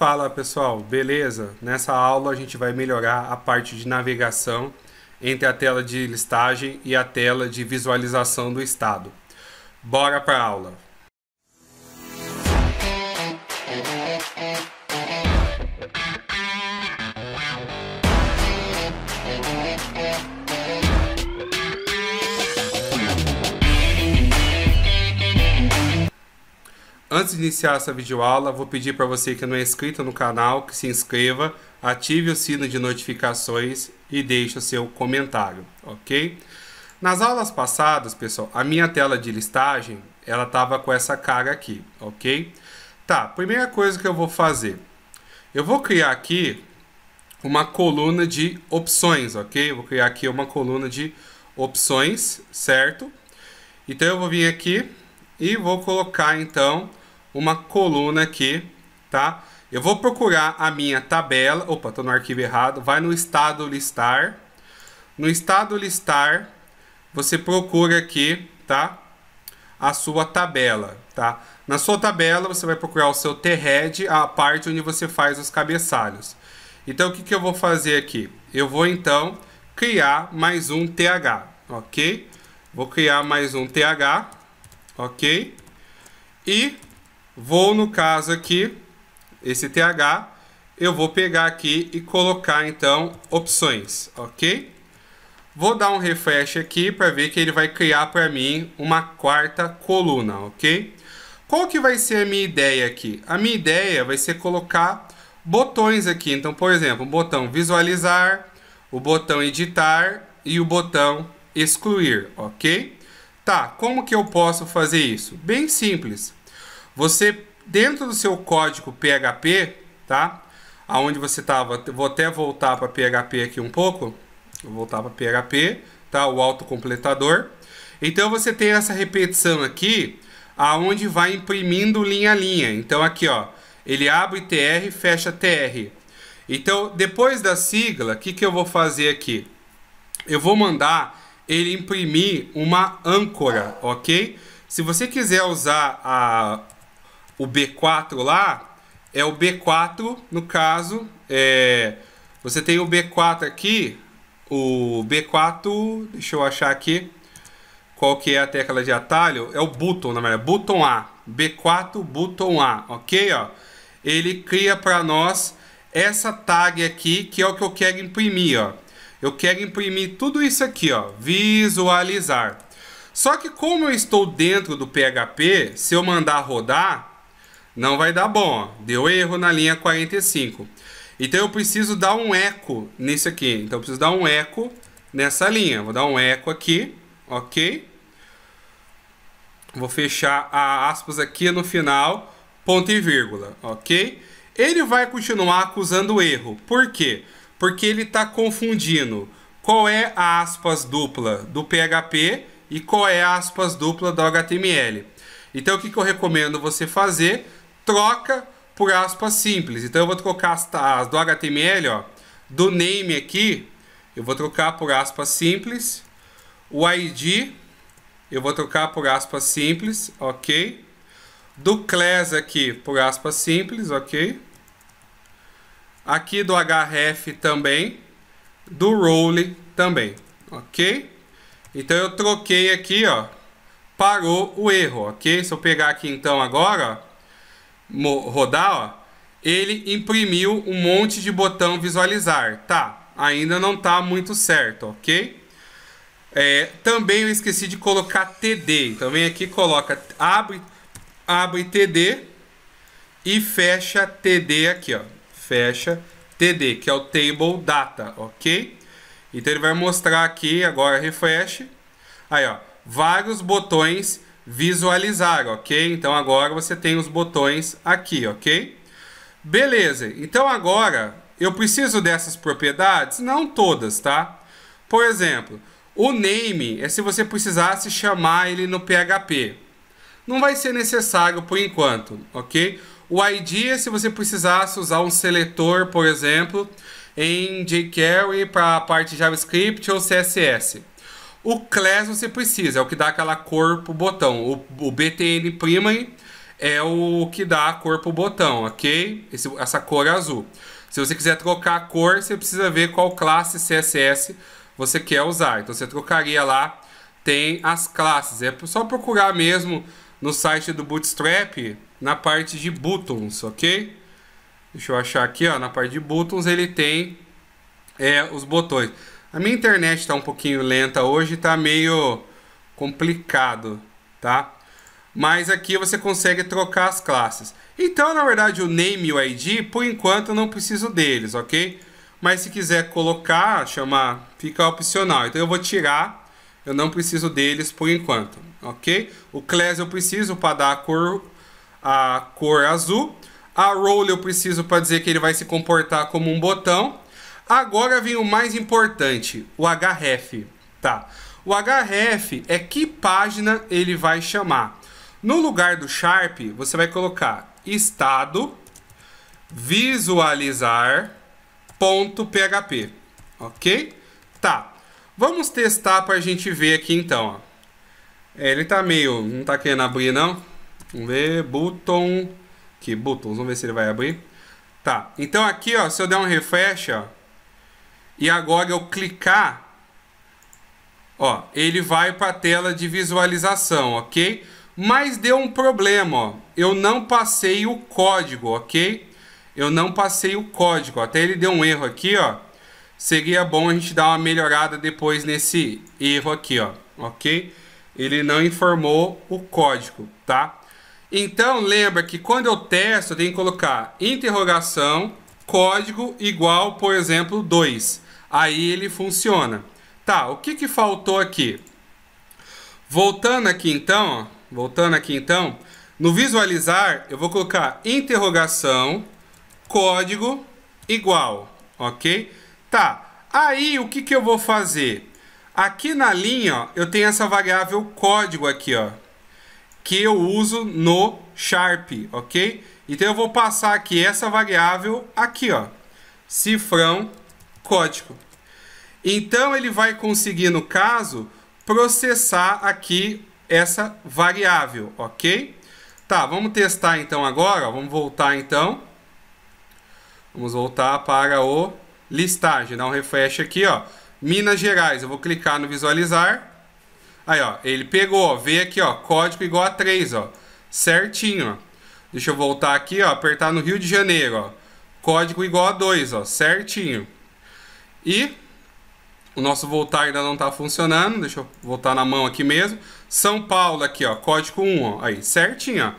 Fala pessoal, beleza? Nessa aula a gente vai melhorar a parte de navegação entre a tela de listagem e a tela de visualização do estado. Bora para a aula! Antes de iniciar essa videoaula, vou pedir para você que não é inscrito no canal, que se inscreva, ative o sino de notificações e deixe o seu comentário, ok? Nas aulas passadas, pessoal, a minha tela de listagem, ela tava com essa cara aqui, ok? Tá, primeira coisa que eu vou fazer, eu vou criar aqui uma coluna de opções, ok? vou criar aqui uma coluna de opções, certo? Então eu vou vir aqui e vou colocar então uma coluna aqui, tá? Eu vou procurar a minha tabela. Opa, tô no arquivo errado. Vai no estado listar. No estado listar, você procura aqui, tá? A sua tabela, tá? Na sua tabela, você vai procurar o seu T-head, a parte onde você faz os cabeçalhos. Então, o que, que eu vou fazer aqui? Eu vou, então, criar mais um TH, ok? Vou criar mais um TH, ok? E Vou, no caso aqui, esse TH, eu vou pegar aqui e colocar, então, opções, ok? Vou dar um refresh aqui para ver que ele vai criar para mim uma quarta coluna, ok? Qual que vai ser a minha ideia aqui? A minha ideia vai ser colocar botões aqui. Então, por exemplo, o botão visualizar, o botão editar e o botão excluir, ok? Tá, como que eu posso fazer isso? Bem simples. Você, dentro do seu código PHP, tá? Aonde você estava, vou até voltar para PHP aqui um pouco, vou voltar para PHP, tá? O autocompletador. Então você tem essa repetição aqui, aonde vai imprimindo linha a linha. Então aqui, ó, ele abre TR, fecha TR. Então, depois da sigla, o que, que eu vou fazer aqui? Eu vou mandar ele imprimir uma âncora, ok? Se você quiser usar a o B4 lá, é o B4, no caso, é, você tem o B4 aqui, o B4, deixa eu achar aqui, qual que é a tecla de atalho, é o button, na verdade, button A, B4 button A, ok? Ó, ele cria para nós essa tag aqui, que é o que eu quero imprimir, ó. Eu quero imprimir tudo isso aqui, ó, visualizar. Só que como eu estou dentro do PHP, se eu mandar rodar, não vai dar bom, deu erro na linha 45. Então eu preciso dar um eco nisso aqui. Então eu preciso dar um eco nessa linha. Vou dar um eco aqui, ok? Vou fechar a aspas aqui no final, ponto e vírgula, ok? Ele vai continuar acusando erro. Por quê? Porque ele está confundindo qual é a aspas dupla do PHP e qual é a aspas dupla do HTML. Então o que, que eu recomendo você fazer? troca por aspas simples. Então eu vou trocar as, as do HTML, ó, do name aqui, eu vou trocar por aspas simples. O ID, eu vou trocar por aspas simples, ok. Do class aqui, por aspas simples, ok. Aqui do href também. Do role também, ok. Então eu troquei aqui, ó, parou o erro, ok? Se eu pegar aqui então agora, ó, rodar, ó, ele imprimiu um monte de botão visualizar. Tá, ainda não tá muito certo, ok? É, também eu esqueci de colocar TD. Então vem aqui, coloca, abre, abre TD e fecha TD aqui, ó. Fecha TD, que é o Table Data, ok? Então ele vai mostrar aqui, agora refresh. Aí, ó, vários botões visualizar, ok? Então agora você tem os botões aqui, ok? Beleza, então agora eu preciso dessas propriedades? Não todas, tá? Por exemplo, o name é se você precisasse chamar ele no PHP. Não vai ser necessário por enquanto, ok? O ID é se você precisasse usar um seletor, por exemplo, em jQuery para a parte JavaScript ou CSS. O class você precisa, é o que dá aquela cor pro botão. O, o btn primary é o que dá a cor pro botão, ok? Esse, essa cor é azul. Se você quiser trocar a cor, você precisa ver qual classe CSS você quer usar. Então você trocaria lá, tem as classes. É só procurar mesmo no site do Bootstrap, na parte de buttons, ok? Deixa eu achar aqui, ó, na parte de buttons ele tem é, os botões. A minha internet está um pouquinho lenta hoje, está meio complicado, tá? Mas aqui você consegue trocar as classes. Então, na verdade, o name e o ID, por enquanto, eu não preciso deles, ok? Mas se quiser colocar, chamar, fica opcional. Então eu vou tirar, eu não preciso deles por enquanto, ok? O class eu preciso para dar a cor, a cor azul. A role eu preciso para dizer que ele vai se comportar como um botão. Agora vem o mais importante, o href, tá? O href é que página ele vai chamar. No lugar do sharp, você vai colocar estado visualizar.php, ok? Tá. Vamos testar para a gente ver aqui então. Ó. É, ele tá meio, não tá querendo abrir não. Vamos ver, button, que button? vamos ver se ele vai abrir. Tá. Então aqui, ó, se eu der um refresh, ó, e agora eu clicar, ó, ele vai para a tela de visualização, ok? Mas deu um problema, ó. Eu não passei o código, ok? Eu não passei o código. Até ele deu um erro aqui, ó. Seria bom a gente dar uma melhorada depois nesse erro aqui, ó. Ok? Ele não informou o código, tá? Então, lembra que quando eu testo, eu tenho que colocar interrogação, código igual, por exemplo, 2. Aí ele funciona. Tá, o que, que faltou aqui? Voltando aqui então, ó, voltando aqui então, no visualizar eu vou colocar interrogação, código igual, ok? Tá, aí o que, que eu vou fazer? Aqui na linha, ó, eu tenho essa variável código aqui, ó, que eu uso no Sharp, ok? Então eu vou passar aqui essa variável aqui, ó, cifrão Código. Então ele vai conseguir, no caso, processar aqui essa variável, ok? Tá, vamos testar então agora, vamos voltar então. Vamos voltar para o listagem, dar um refresh aqui, ó. Minas Gerais, eu vou clicar no visualizar. Aí, ó, ele pegou, ó, veio aqui, ó, código igual a 3, ó. Certinho, ó. Deixa eu voltar aqui, ó, apertar no Rio de Janeiro, ó. Código igual a 2, ó, certinho. E o nosso voltar ainda não está funcionando. Deixa eu voltar na mão aqui mesmo. São Paulo aqui, ó, código 1, ó, aí, certinho, ó.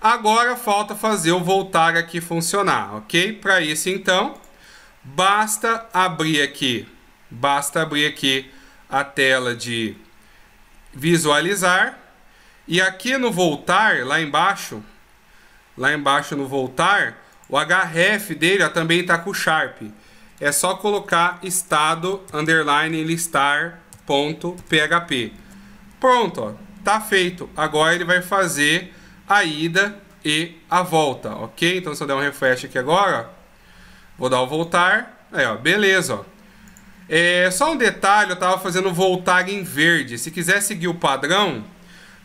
Agora falta fazer o voltar aqui funcionar, ok? Para isso, então, basta abrir aqui, basta abrir aqui a tela de visualizar. E aqui no voltar, lá embaixo, lá embaixo no voltar, o href dele ó, também está com o sharp é só colocar estado underline listar.php. Pronto, ó, tá feito. Agora ele vai fazer a ida e a volta, ok? Então se eu der um refresh aqui agora, vou dar o voltar, aí ó, beleza, ó. É, só um detalhe, eu estava fazendo voltar em verde. Se quiser seguir o padrão,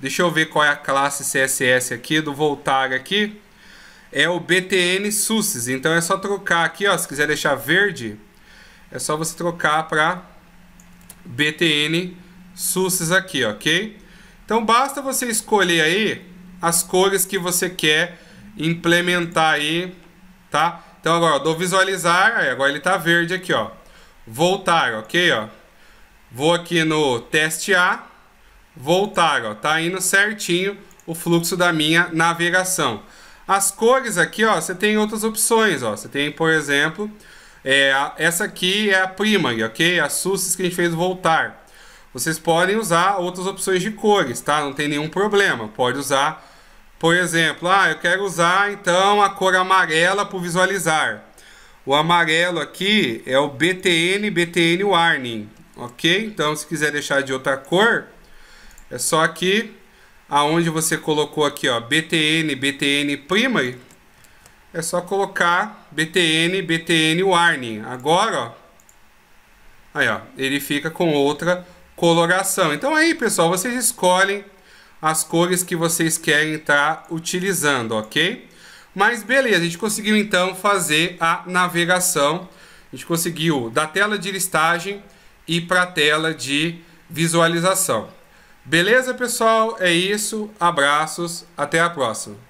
deixa eu ver qual é a classe CSS aqui do voltar aqui é o BTN Suces. Então é só trocar aqui, ó, se quiser deixar verde, é só você trocar para BTN Suces aqui, ok? Então basta você escolher aí as cores que você quer implementar aí, tá? Então agora eu dou visualizar, aí, agora ele tá verde aqui, ó. Voltar, ok, ó. Vou aqui no teste A, voltar, ó. Tá indo certinho o fluxo da minha navegação. As cores aqui, ó, você tem outras opções, ó. Você tem, por exemplo, é, essa aqui é a primary, ok? A Susses que a gente fez voltar. Vocês podem usar outras opções de cores, tá? Não tem nenhum problema. Pode usar, por exemplo, ah, eu quero usar então a cor amarela para visualizar. O amarelo aqui é o BTN, BTN Warning, ok? Então, se quiser deixar de outra cor, é só aqui aonde você colocou aqui, ó, BTN, BTN Primary, é só colocar BTN, BTN Warning. Agora, ó, aí, ó, ele fica com outra coloração. Então aí, pessoal, vocês escolhem as cores que vocês querem estar tá utilizando, ok? Mas beleza, a gente conseguiu então fazer a navegação. A gente conseguiu da tela de listagem e para a tela de visualização. Beleza, pessoal? É isso. Abraços. Até a próxima.